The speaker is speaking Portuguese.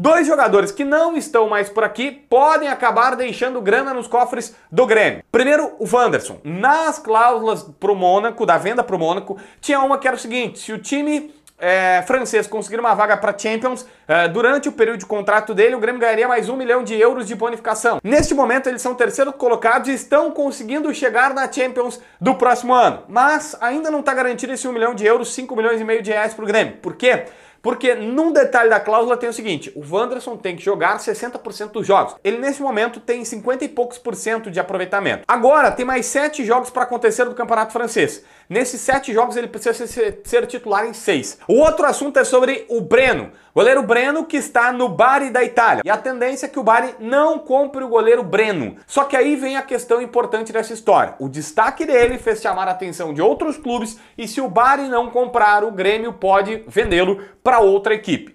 Dois jogadores que não estão mais por aqui podem acabar deixando grana nos cofres do Grêmio. Primeiro, o Wanderson. Nas cláusulas pro Mônaco, da venda pro Mônaco, tinha uma que era o seguinte: se o time é, francês conseguir uma vaga para Champions, é, durante o período de contrato dele, o Grêmio ganharia mais um milhão de euros de bonificação. Neste momento, eles são terceiro colocados e estão conseguindo chegar na Champions do próximo ano. Mas ainda não está garantido esse um milhão de euros, 5 milhões e meio de reais para o Grêmio. Por quê? Porque num detalhe da cláusula tem o seguinte: o Wanderson tem que jogar 60% dos jogos. Ele nesse momento tem 50 e poucos por cento de aproveitamento. Agora tem mais 7 jogos para acontecer do Campeonato Francês. Nesses sete jogos ele precisa ser, ser titular em seis. O outro assunto é sobre o Breno. Goleiro Breno que está no Bari da Itália. E a tendência é que o Bari não compre o goleiro Breno. Só que aí vem a questão importante dessa história. O destaque dele fez chamar a atenção de outros clubes e se o Bari não comprar, o Grêmio pode vendê-lo para outra equipe.